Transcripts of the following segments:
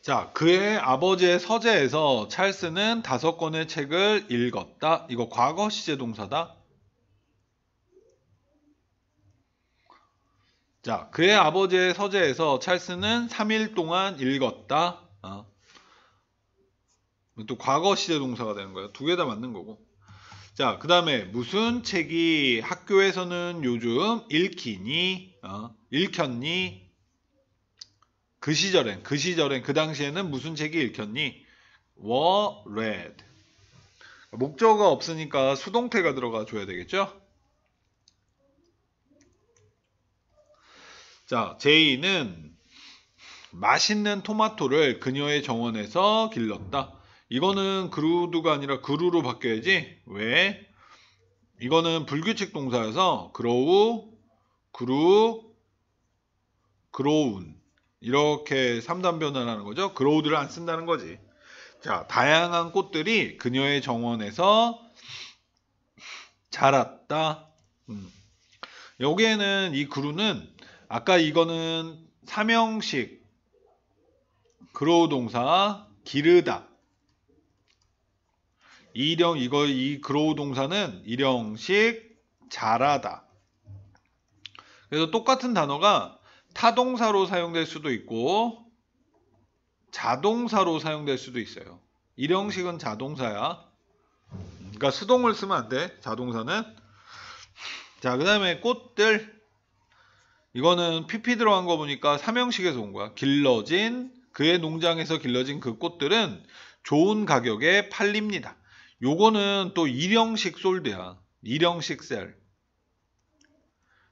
자, 그의 아버지의 서재에서 찰스는 다섯 권의 책을 읽었다. 이거 과거 시제 동사다. 자, 그의 아버지의 서재에서 찰스는 3일 동안 읽었다. 어. 또 과거 시제 동사가 되는 거예요. 두개 다 맞는 거고. 자, 그 다음에 무슨 책이 학교에서는 요즘 읽히니? 어, 읽혔니? 그 시절엔 그 시절엔 그 당시에는 무슨 책이 읽혔니? were read. 목적어 없으니까 수동태가 들어가 줘야 되겠죠? 자, 제이는 맛있는 토마토를 그녀의 정원에서 길렀다. 이거는 그루드가 아니라 그루로 바뀌어야지. 왜? 이거는 불규칙 동사여서 그로우, 그루, 그로운 이렇게 3단 변환하는 거죠. 그로우드를 안 쓴다는 거지. 자, 다양한 꽃들이 그녀의 정원에서 자랐다. 음. 여기에는 이 그루는 아까 이거는 삼형식 그로우 동사 기르다. 이령 이거 이 그로우 동사는 일형식 자라다. 그래서 똑같은 단어가 타동사로 사용될 수도 있고 자동사로 사용될 수도 있어요. 일형식은 네. 자동사야. 그러니까 수동을 쓰면 안 돼. 자동사는. 자, 그 다음에 꽃들. 이거는 PP 들어간 거 보니까 삼형식에서 온 거야. 길러진, 그의 농장에서 길러진 그 꽃들은 좋은 가격에 팔립니다. 요거는 또 일형식 솔드야. 일형식 셀.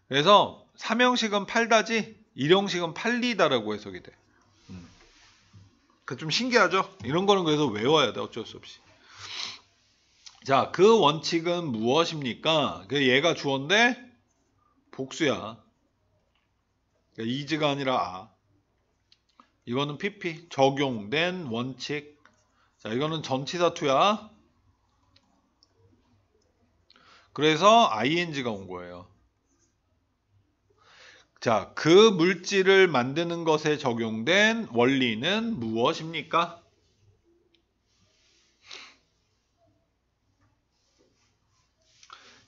그래서 삼형식은 팔다지 일형식은 팔리다라고 해석이 돼. 음. 그좀 신기하죠? 이런 거는 그래서 외워야 돼. 어쩔 수 없이. 자, 그 원칙은 무엇입니까? 그 얘가 주어인데 복수야. 그러니까 이즈가 아니라 아. 이거는 PP 적용된 원칙. 자, 이거는 전치사 투야. 그래서 ing가 온 거예요. 자, 그 물질을 만드는 것에 적용된 원리는 무엇입니까?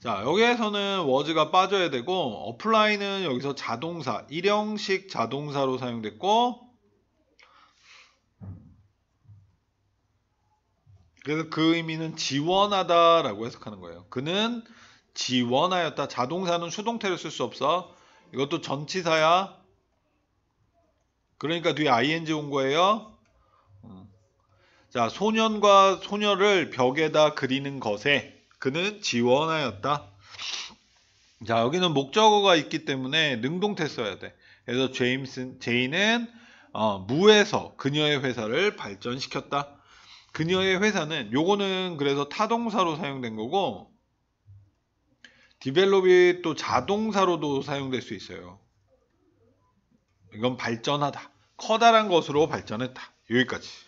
자, 여기에서는 워즈가 빠져야 되고 어플라이는 여기서 자동사, 일형식 자동사로 사용됐고 그래서 그 의미는 지원하다라고 해석하는 거예요. 그는 지원하였다. 자동사는 수동태를 쓸 수 없어. 이것도 전치사야. 그러니까 뒤에 ing 온 거예요. 어. 자, 소년과 소녀를 벽에다 그리는 것에 그는 지원하였다. 자, 여기는 목적어가 있기 때문에 능동태 써야 돼. 그래서 제임슨, 제인은 어, 무에서 그녀의 회사를 발전시켰다. 그녀의 회사는 요거는 그래서 타동사로 사용된 거고 디벨롭이 또 자동사로도 사용될 수 있어요. 이건 발전하다. 커다란 것으로 발전했다. 여기까지.